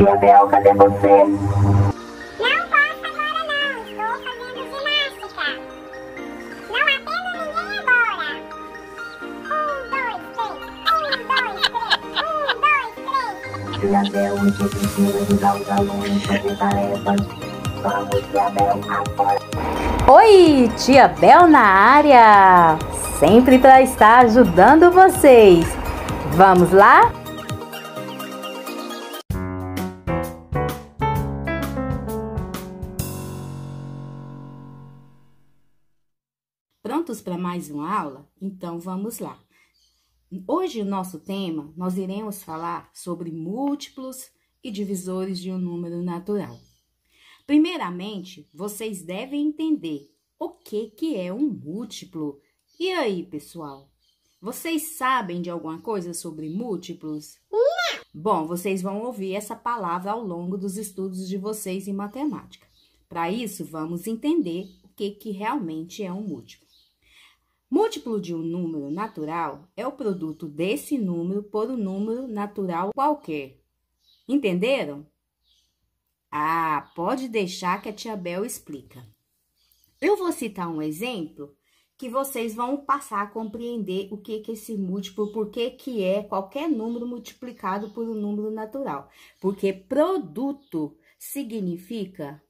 Tia Bel, cadê você? Não posso agora não, estou fazendo ginástica. Não atendo ninguém agora. Um, dois, três, um, dois, três, um, dois, três. Minha Bel, hoje precisa ajudar os alunos a fazer tarefas. Vamos, Tia Bel, agora. Oi, Tia Bel na área! Sempre para tá, estar ajudando vocês. Vamos lá? para mais uma aula? Então vamos lá. Hoje o nosso tema, nós iremos falar sobre múltiplos e divisores de um número natural. Primeiramente, vocês devem entender o que que é um múltiplo. E aí, pessoal? Vocês sabem de alguma coisa sobre múltiplos? Não. Bom, vocês vão ouvir essa palavra ao longo dos estudos de vocês em matemática. Para isso, vamos entender o que, que realmente é um múltiplo. Múltiplo de um número natural é o produto desse número por um número natural qualquer. Entenderam? Ah, pode deixar que a tia Bel explica. Eu vou citar um exemplo que vocês vão passar a compreender o que que é esse múltiplo, por que que é qualquer número multiplicado por um número natural. Porque produto significa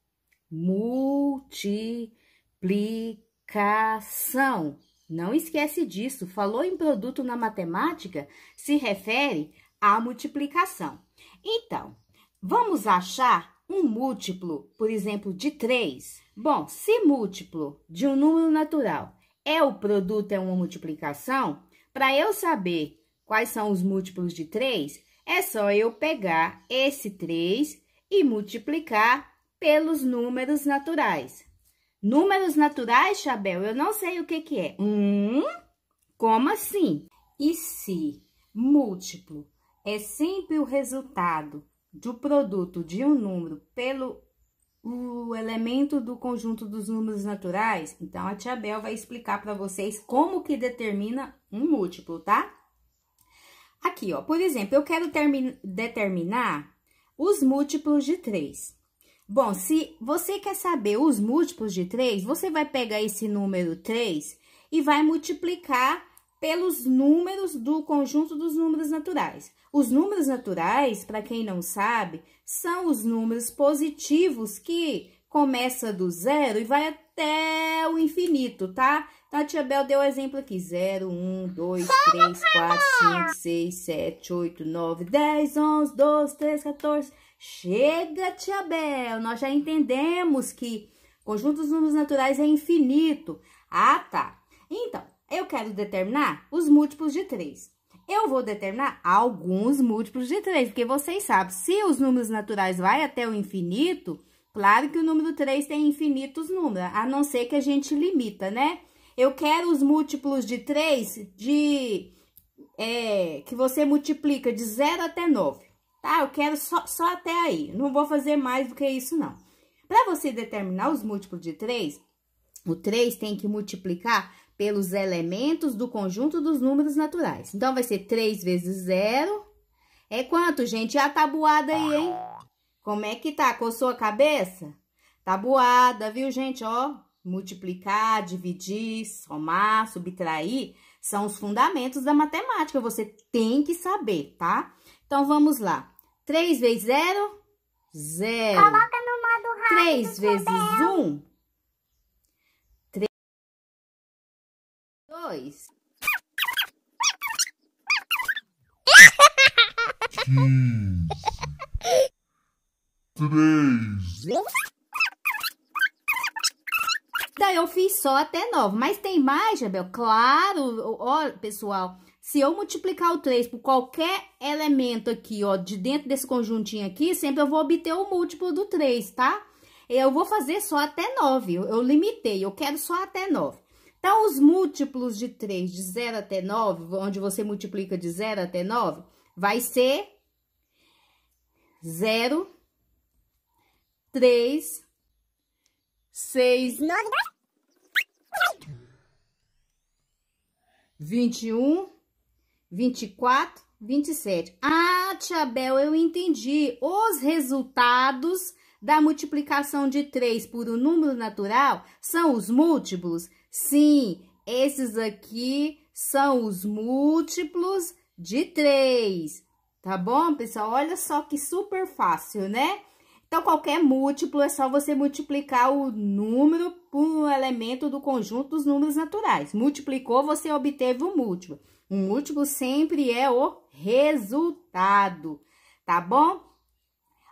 multiplicação. Não esquece disso, falou em produto na matemática, se refere à multiplicação. Então, vamos achar um múltiplo, por exemplo, de 3. Bom, se múltiplo de um número natural é o produto, é uma multiplicação, para eu saber quais são os múltiplos de 3, é só eu pegar esse 3 e multiplicar pelos números naturais. Números naturais, Chabel, eu não sei o que, que é. Um, como assim? E se múltiplo é sempre o resultado do produto de um número pelo o elemento do conjunto dos números naturais, então a tia Bel vai explicar para vocês como que determina um múltiplo, tá? Aqui, ó, por exemplo, eu quero determinar os múltiplos de 3. Bom, se você quer saber os múltiplos de 3, você vai pegar esse número 3 e vai multiplicar pelos números do conjunto dos números naturais. Os números naturais, para quem não sabe, são os números positivos que começa do zero e vai até o infinito, tá? Então, a tia Bel deu o exemplo aqui. 0, 1, 2, 3, 4, 5, 6, 7, 8, 9, 10, 11, 12, 13, 14. Chega, tia Bel. Nós já entendemos que conjunto dos números naturais é infinito. Ah, tá. Então, eu quero determinar os múltiplos de 3. Eu vou determinar alguns múltiplos de 3, porque vocês sabem, se os números naturais vão até o infinito, claro que o número 3 tem infinitos números, a não ser que a gente limita, né? eu quero os múltiplos de 3 de, é, que você multiplica de 0 até 9, tá? Eu quero só, só até aí, não vou fazer mais do que isso, não. Para você determinar os múltiplos de 3, o 3 tem que multiplicar pelos elementos do conjunto dos números naturais. Então, vai ser 3 vezes 0. É quanto, gente? A tabuada aí, hein? Como é que tá? Coçou a cabeça? Tabuada, viu, gente? Ó, multiplicar, dividir, somar, subtrair, são os fundamentos da matemática, você tem que saber, tá? Então, vamos lá. 3 vezes 0, 0. Coloca no modo rápido, 3 vezes 1, 3, 2. 3. Daí eu fiz só até 9. Mas tem mais, Jabel? Claro, ó, pessoal. Se eu multiplicar o 3 por qualquer elemento aqui, ó, de dentro desse conjuntinho aqui, sempre eu vou obter o múltiplo do 3, tá? Eu vou fazer só até 9. Eu, eu limitei, eu quero só até 9. Então, os múltiplos de 3, de 0 até 9, onde você multiplica de 0 até 9, vai ser 0, 3, seis, nove, vinte e um, vinte e quatro, vinte e sete. Ah, tia Bel, eu entendi. Os resultados da multiplicação de três por um número natural são os múltiplos? Sim, esses aqui são os múltiplos de três. Tá bom, pessoal? Olha só que super fácil, né? Então, qualquer múltiplo é só você multiplicar o número por um elemento do conjunto dos números naturais. Multiplicou, você obteve o um múltiplo. O um múltiplo sempre é o resultado, tá bom?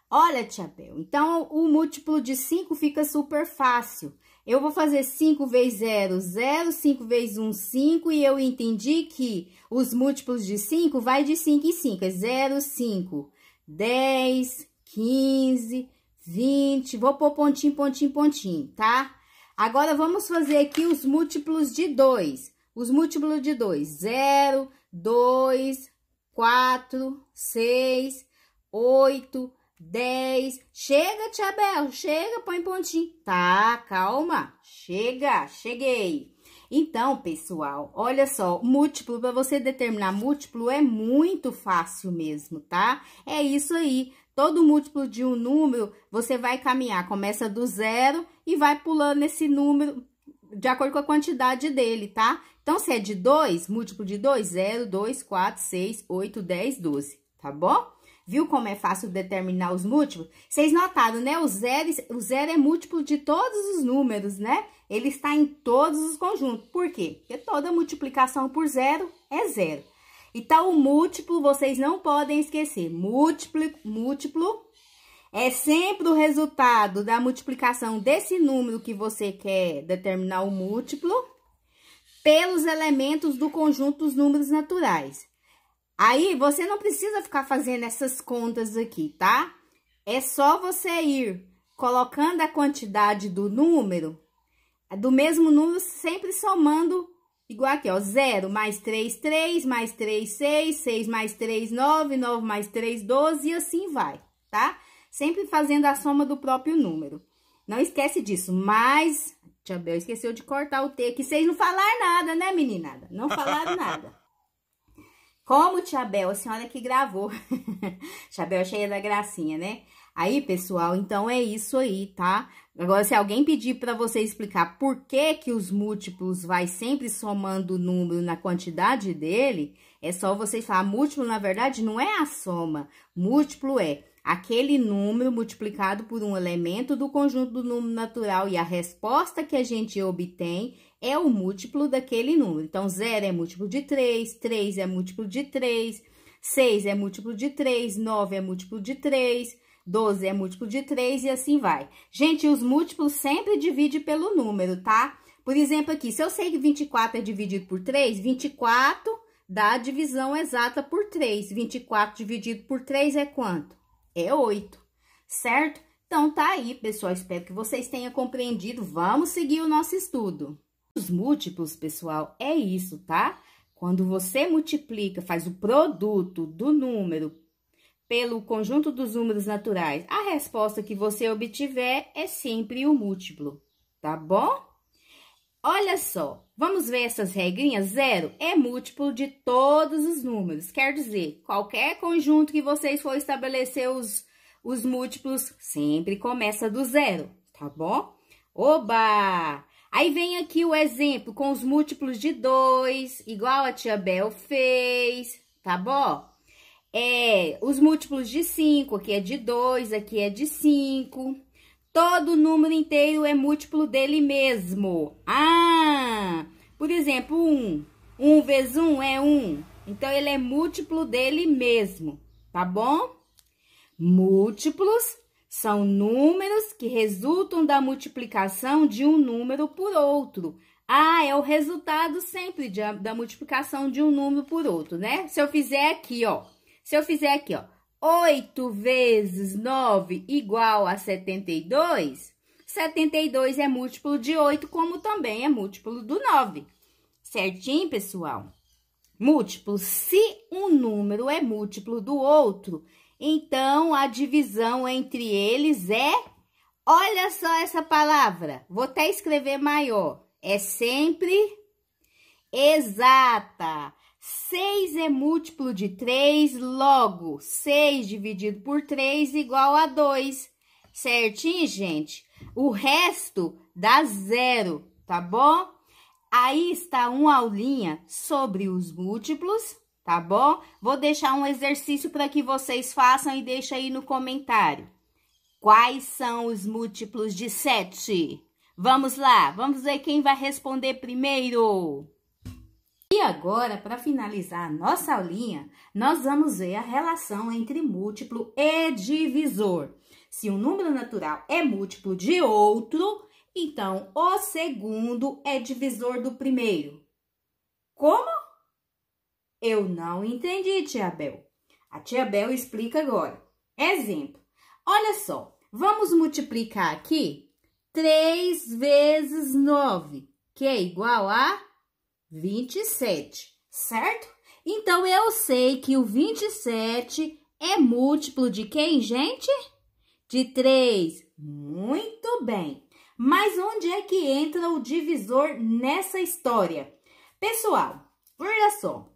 Olha, Tia Bel, então o múltiplo de 5 fica super fácil. Eu vou fazer 5 vezes 0, 0, 5 vezes 1, um, 5, e eu entendi que os múltiplos de 5 vai de 5 em 5, é 0, 5, 10, 15, 20. Vou pôr pontinho, pontinho, pontinho, tá? Agora, vamos fazer aqui os múltiplos de 2. Os múltiplos de 2. 0, 2, 4, 6, 8, 10. Chega, Tia Bel, chega, põe pontinho. Tá, calma. Chega, cheguei. Então, pessoal, olha só, múltiplo, para você determinar múltiplo é muito fácil mesmo, tá? É isso aí. Todo múltiplo de um número, você vai caminhar, começa do zero e vai pulando esse número de acordo com a quantidade dele, tá? Então, se é de 2, múltiplo de 2, 0, 2, 4, 6, 8, 10, 12, tá bom? Viu como é fácil determinar os múltiplos? Vocês notaram, né? O zero, o zero é múltiplo de todos os números, né? Ele está em todos os conjuntos. Por quê? Porque toda multiplicação por zero é zero. Então, o múltiplo, vocês não podem esquecer. Múltiplo, múltiplo é sempre o resultado da multiplicação desse número que você quer determinar o múltiplo pelos elementos do conjunto dos números naturais. Aí, você não precisa ficar fazendo essas contas aqui, tá? É só você ir colocando a quantidade do número, do mesmo número, sempre somando Igual aqui, ó, 0 mais 3, 3, mais 3, 6, 6 mais 3, 9, 9 mais 3, 12 e assim vai, tá? Sempre fazendo a soma do próprio número. Não esquece disso, mas... Tia Bel esqueceu de cortar o T aqui. Vocês não falaram nada, né, menina? Não falaram nada. Como, Tia Bel, a senhora que gravou. Tia Bel cheia da gracinha, né? Aí, pessoal, então é isso aí, tá? Agora, se alguém pedir para você explicar por que, que os múltiplos vai sempre somando o número na quantidade dele, é só você falar, múltiplo, na verdade, não é a soma. Múltiplo é aquele número multiplicado por um elemento do conjunto do número natural e a resposta que a gente obtém é o múltiplo daquele número. Então, zero é múltiplo de 3, 3 é múltiplo de 3, 6 é múltiplo de 3, 9 é múltiplo de 3 12 é múltiplo de 3 e assim vai. Gente, os múltiplos sempre divide pelo número, tá? Por exemplo, aqui, se eu sei que 24 é dividido por 3, 24 dá a divisão exata por 3. 24 dividido por 3 é quanto? É 8, certo? Então, tá aí, pessoal. Espero que vocês tenham compreendido. Vamos seguir o nosso estudo. Os múltiplos, pessoal, é isso, tá? Quando você multiplica, faz o produto do número pelo conjunto dos números naturais, a resposta que você obtiver é sempre o um múltiplo, tá bom? Olha só, vamos ver essas regrinhas? Zero é múltiplo de todos os números, quer dizer, qualquer conjunto que vocês for estabelecer os, os múltiplos, sempre começa do zero, tá bom? Oba! Aí vem aqui o exemplo com os múltiplos de 2, igual a tia Bel fez, tá bom? é, os múltiplos de 5, aqui é de 2, aqui é de 5. Todo número inteiro é múltiplo dele mesmo. Ah! Por exemplo, 1. Um. 1 um vezes 1 um é 1. Um. Então, ele é múltiplo dele mesmo, tá bom? Múltiplos são números que resultam da multiplicação de um número por outro. Ah, é o resultado sempre de, da multiplicação de um número por outro, né? Se eu fizer aqui, ó, se eu fizer aqui, ó, 8 vezes 9 igual a 72, 72 é múltiplo de 8, como também é múltiplo do 9. Certinho, pessoal? Múltiplo. Se um número é múltiplo do outro, então a divisão entre eles é. Olha só essa palavra. Vou até escrever maior. É sempre exata. 6 é múltiplo de 3, logo, 6 dividido por 3 igual a 2. Certinho, gente? O resto dá zero, tá bom? Aí está uma aulinha sobre os múltiplos, tá bom? Vou deixar um exercício para que vocês façam e deixem aí no comentário. Quais são os múltiplos de 7? Vamos lá, vamos ver quem vai responder primeiro. E agora, para finalizar a nossa aulinha, nós vamos ver a relação entre múltiplo e divisor. Se um número natural é múltiplo de outro, então o segundo é divisor do primeiro. Como? Eu não entendi, tia Bel. A tia Bel explica agora. Exemplo. Olha só, vamos multiplicar aqui 3 vezes 9, que é igual a 27, certo? Então, eu sei que o 27 é múltiplo de quem, gente? De 3. Muito bem. Mas onde é que entra o divisor nessa história? Pessoal, olha só.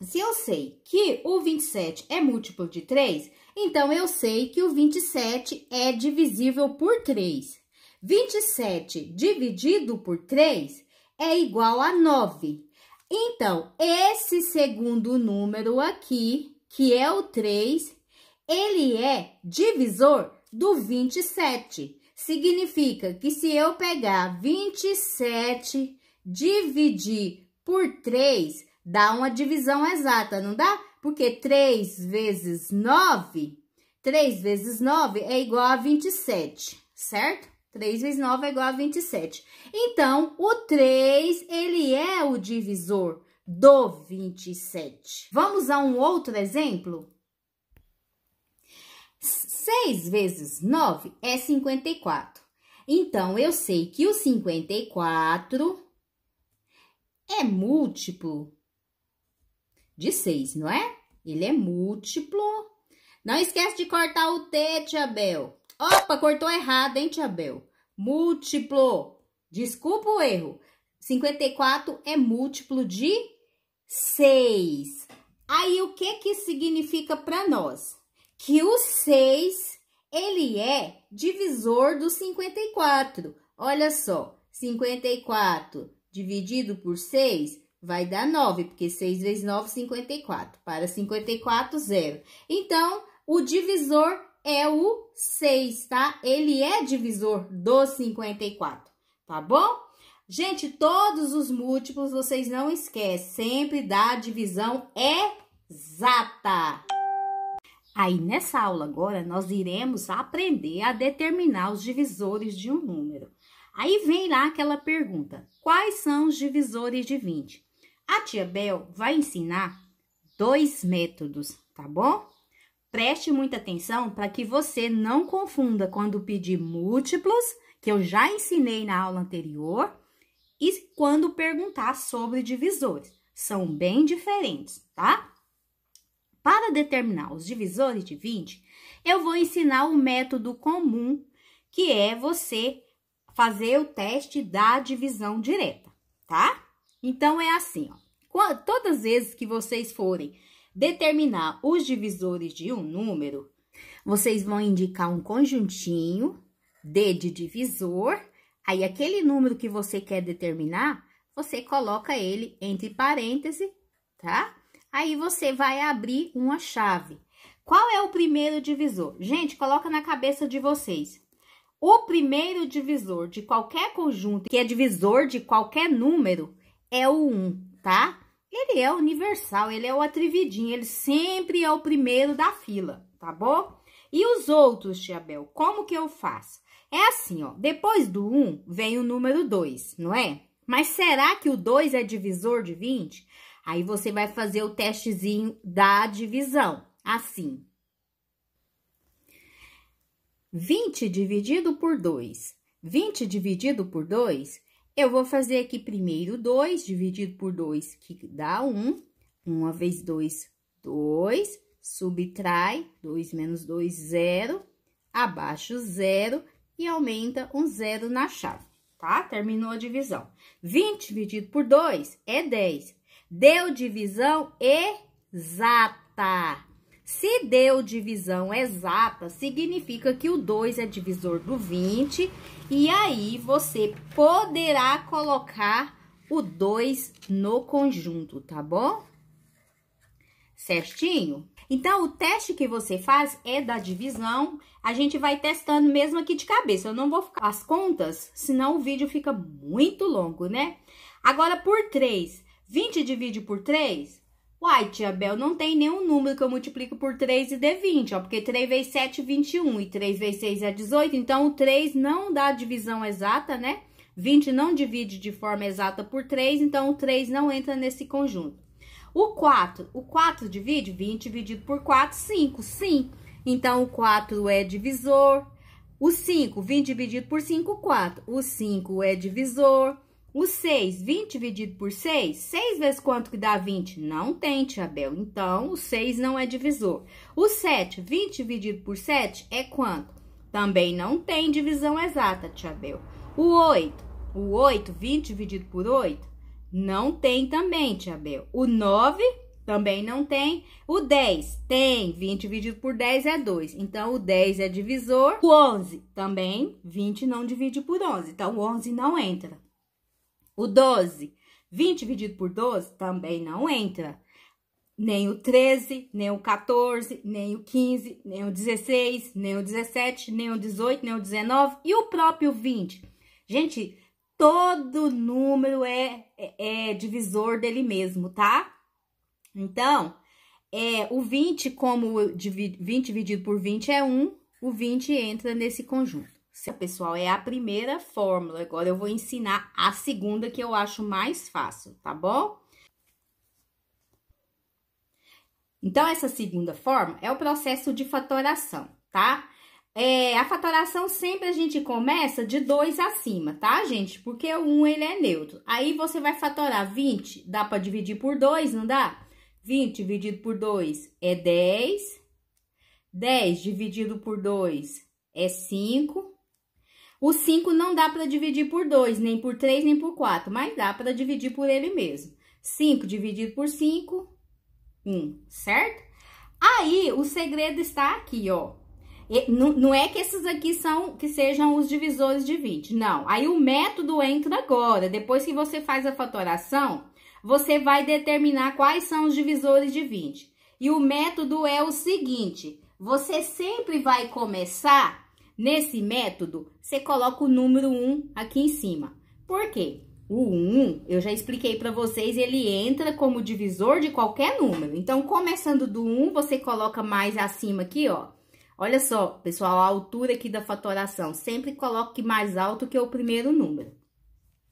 Se eu sei que o 27 é múltiplo de 3, então eu sei que o 27 é divisível por 3. 27 dividido por 3 é igual a 9. Então, esse segundo número aqui, que é o 3, ele é divisor do 27. Significa que se eu pegar 27, dividir por 3, dá uma divisão exata, não dá? Porque 3 vezes 9, 3 vezes 9 é igual a 27, certo? 3 vezes 9 é igual a 27. Então, o 3, ele é o divisor do 27. Vamos a um outro exemplo? 6 vezes 9 é 54. Então, eu sei que o 54 é múltiplo de 6, não é? Ele é múltiplo. Não esquece de cortar o T, Tia Bel. Opa, cortou errado, hein, Tia Bel? Múltiplo. Desculpa o erro. 54 é múltiplo de 6. Aí, o que que significa para nós? Que o 6, ele é divisor do 54. Olha só, 54 dividido por 6 vai dar 9, porque 6 vezes 9, 54. Para 54, zero. Então, o divisor é o 6, tá? Ele é divisor do 54, tá bom? Gente, todos os múltiplos, vocês não esquecem, sempre da divisão exata. Aí, nessa aula agora, nós iremos aprender a determinar os divisores de um número. Aí vem lá aquela pergunta, quais são os divisores de 20? A tia Bel vai ensinar dois métodos, tá bom? Preste muita atenção para que você não confunda quando pedir múltiplos, que eu já ensinei na aula anterior, e quando perguntar sobre divisores. São bem diferentes, tá? Para determinar os divisores de 20, eu vou ensinar o método comum, que é você fazer o teste da divisão direta, tá? Então, é assim, ó. Todas as vezes que vocês forem determinar os divisores de um número, vocês vão indicar um conjuntinho D de divisor, aí aquele número que você quer determinar, você coloca ele entre parênteses, tá? Aí você vai abrir uma chave. Qual é o primeiro divisor? Gente, coloca na cabeça de vocês. O primeiro divisor de qualquer conjunto, que é divisor de qualquer número, é o 1, tá? Ele é universal, ele é o atrevidinho, ele sempre é o primeiro da fila, tá bom? E os outros, tia Bel, como que eu faço? É assim, ó, depois do 1 vem o número 2, não é? Mas será que o 2 é divisor de 20? Aí você vai fazer o testezinho da divisão, assim. 20 dividido por 2. 20 dividido por 2 eu vou fazer aqui primeiro 2, dividido por 2, que dá 1. Um. 1 vez 2, 2. Subtrai, 2 menos 2, 0. Abaixo, 0 e aumenta um zero na chave, tá? Terminou a divisão. 20 dividido por 2 é 10. Deu divisão exata. Se deu divisão exata, significa que o 2 é divisor do 20, e aí você poderá colocar o 2 no conjunto, tá bom? Certinho? Então, o teste que você faz é da divisão. A gente vai testando mesmo aqui de cabeça. Eu não vou ficar as contas, senão o vídeo fica muito longo, né? Agora, por 3. 20 divide por 3? Uai, tia Bel, não tem nenhum número que eu multiplico por 3 e dê 20, ó. Porque 3 vezes 7 é 21 e 3 vezes 6 é 18. Então, o 3 não dá divisão exata, né? 20 não divide de forma exata por 3, então o 3 não entra nesse conjunto. O 4, o 4 divide? 20 dividido por 4, 5. Sim, então o 4 é divisor. O 5, 20 dividido por 5, 4. O 5 é divisor. O 6, 20 dividido por 6, 6 vezes quanto que dá 20? Não tem, tia Bel. Então, o 6 não é divisor. O 7, 20 dividido por 7 é quanto? Também não tem divisão exata, tia Bel. O 8, o 8, 20 dividido por 8, não tem também, tia Bel. O 9 também não tem. O 10 tem, 20 dividido por 10 é 2. Então, o 10 é divisor. O 11 também, 20 não divide por 11. Então, o 11 não entra. O 12, 20 dividido por 12 também não entra. Nem o 13, nem o 14, nem o 15, nem o 16, nem o 17, nem o 18, nem o 19 e o próprio 20. Gente, todo número é, é, é divisor dele mesmo, tá? Então, é, o 20, como 20 dividido por 20 é 1, o 20 entra nesse conjunto. Se a pessoal é a primeira fórmula, agora eu vou ensinar a segunda que eu acho mais fácil, tá bom? Então, essa segunda forma é o processo de fatoração, tá? É, a fatoração sempre a gente começa de 2 acima, tá, gente? Porque o 1 um, ele é neutro. Aí você vai fatorar 20, dá para dividir por 2, não dá? 20 dividido por 2 é 10. 10 dividido por 2 é 5. O 5 não dá para dividir por 2, nem por 3, nem por 4, mas dá para dividir por ele mesmo. 5 dividido por 5, 1, certo? Aí, o segredo está aqui, ó. E, não, não é que esses aqui são, que sejam os divisores de 20, não. Aí, o método entra agora. Depois que você faz a fatoração, você vai determinar quais são os divisores de 20. E o método é o seguinte, você sempre vai começar Nesse método, você coloca o número 1 aqui em cima. Por quê? O 1, eu já expliquei para vocês, ele entra como divisor de qualquer número. Então, começando do 1, você coloca mais acima aqui, ó. Olha só, pessoal, a altura aqui da fatoração. Sempre coloque mais alto que o primeiro número.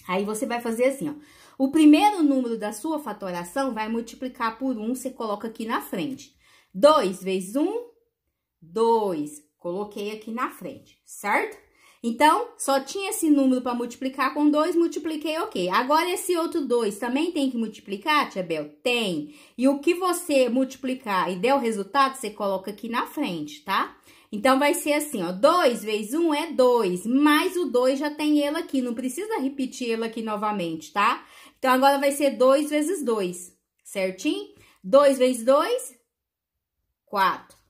Aí, você vai fazer assim, ó. O primeiro número da sua fatoração vai multiplicar por 1, você coloca aqui na frente. 2 vezes 1, 2 Coloquei aqui na frente, certo? Então, só tinha esse número para multiplicar com 2, multipliquei, ok. Agora, esse outro 2 também tem que multiplicar, Tia Bel? Tem. E o que você multiplicar e der o resultado, você coloca aqui na frente, tá? Então, vai ser assim, ó, 2 vezes 1 um é 2, mais o 2 já tem ele aqui, não precisa repetir ele aqui novamente, tá? Então, agora vai ser 2 vezes 2, certinho? 2 vezes 2, 4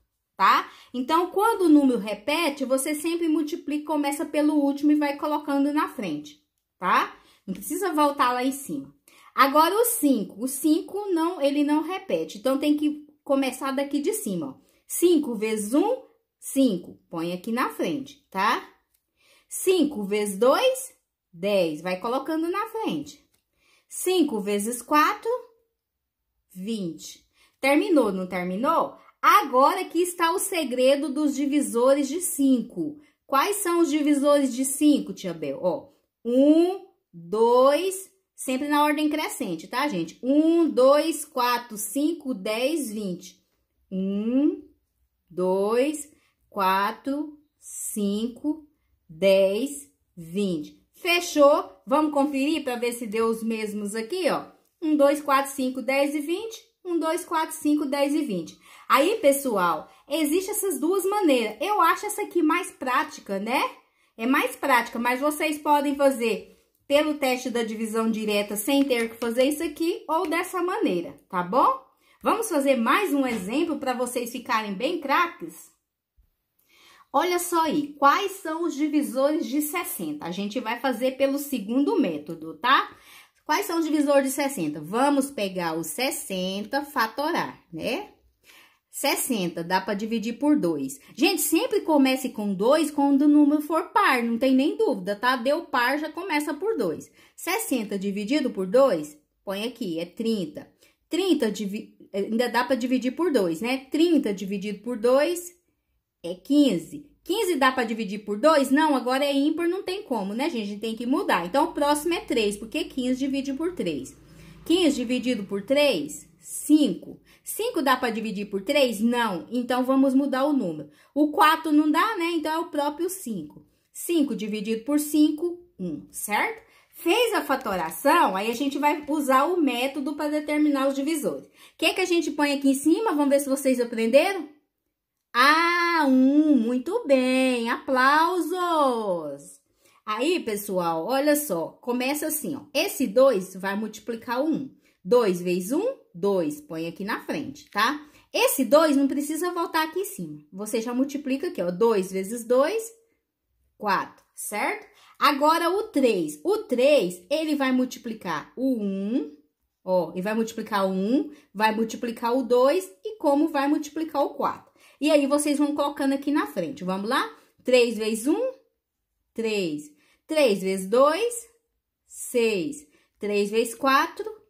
tá? Então, quando o número repete, você sempre multiplica, começa pelo último e vai colocando na frente, tá? Não precisa voltar lá em cima. Agora, o 5. O 5, não, ele não repete. Então, tem que começar daqui de cima, ó. 5 vezes 1, um, 5. Põe aqui na frente, tá? 5 vezes 2, 10. Vai colocando na frente. 5 vezes 4, 20. Terminou, não terminou? Agora que está o segredo dos divisores de 5. Quais são os divisores de 5, tia Bel? Ó, 1, 2, sempre na ordem crescente, tá, gente? 1, 2, 4, 5, 10, 20. 1, 2, 4, 5, 10, 20. Fechou? Vamos conferir para ver se deu os mesmos aqui, ó. 1, 2, 4, 5, 10 e 20. 1, 2, 4, 5, 10 e 20. Aí, pessoal, existe essas duas maneiras. Eu acho essa aqui mais prática, né? É mais prática, mas vocês podem fazer pelo teste da divisão direta sem ter que fazer isso aqui ou dessa maneira, tá bom? Vamos fazer mais um exemplo para vocês ficarem bem craques? Olha só aí, quais são os divisores de 60? A gente vai fazer pelo segundo método, tá? Quais são os divisores de 60? Vamos pegar o 60, fatorar, né? 60, dá para dividir por 2. Gente, sempre comece com 2 quando o número for par, não tem nem dúvida, tá? Deu par, já começa por 2. 60 dividido por 2, põe aqui, é 30. 30 divi... Eh, ainda dá para dividir por 2, né? 30 dividido por 2 é 15. 15 dá para dividir por 2? Não, agora é ímpar, não tem como, né, gente? A gente tem que mudar. Então, o próximo é 3, porque 15 divide por 3. 15 dividido por 3 5. 5 dá para dividir por 3? Não. Então, vamos mudar o número. O 4 não dá, né? Então, é o próprio 5. 5 dividido por 5, 1, certo? Fez a fatoração, aí a gente vai usar o método para determinar os divisores. O que, que a gente põe aqui em cima? Vamos ver se vocês aprenderam? Ah, um, muito bem, aplausos! Aí, pessoal, olha só, começa assim, ó. Esse 2 vai multiplicar o 1. 2 vezes 1, um, 2. Põe aqui na frente, tá? Esse 2 não precisa voltar aqui em cima. Você já multiplica aqui, ó. 2 vezes 2, 4, certo? Agora, o 3. O 3, ele vai multiplicar o 1, ó. E vai multiplicar o 1, vai multiplicar o 2 e como vai multiplicar o 4. E aí, vocês vão colocando aqui na frente. Vamos lá? 3 vezes 1, 3. 3 vezes 2, 6. 3 vezes 4,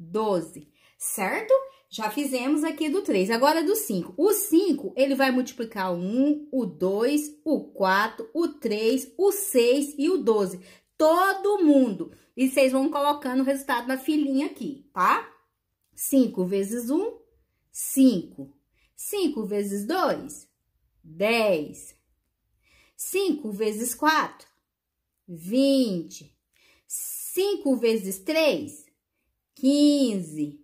12, certo? Já fizemos aqui do 3, agora é do 5. O 5, ele vai multiplicar o 1, o 2, o 4, o 3, o 6 e o 12. Todo mundo. E vocês vão colocando o resultado na filhinha aqui, tá? 5 vezes 1, 5. 5 vezes 2, 10. 5 vezes 4, 20. 5 vezes 3, 15.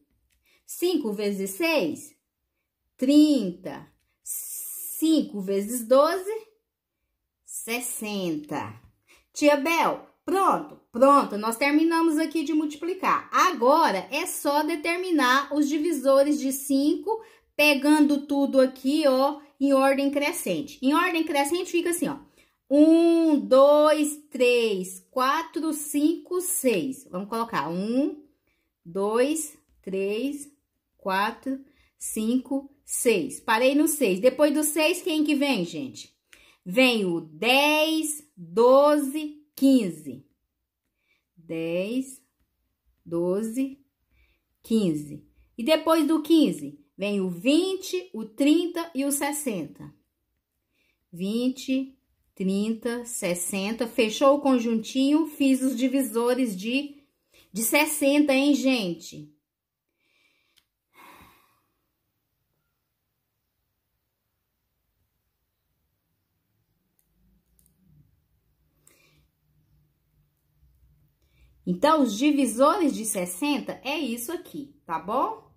5 vezes 6, 30. 5 vezes 12, 60. Tia Bel, pronto, pronto, nós terminamos aqui de multiplicar. Agora, é só determinar os divisores de 5, pegando tudo aqui, ó, em ordem crescente. Em ordem crescente fica assim, ó. 1, 2, 3, 4, 5, 6. Vamos colocar 1, dois, três, quatro, cinco, seis. Parei no seis. Depois do seis, quem que vem, gente? Vem o dez, doze, quinze. Dez, doze, quinze. E depois do quinze, vem o vinte, o trinta e o sessenta. Vinte, 30, 60, fechou o conjuntinho, fiz os divisores de de 60, hein, gente? Então, os divisores de 60 é isso aqui, tá bom?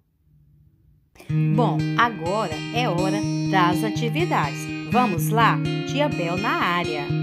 Bom, agora é hora das atividades. Vamos lá? Tia Bel na área.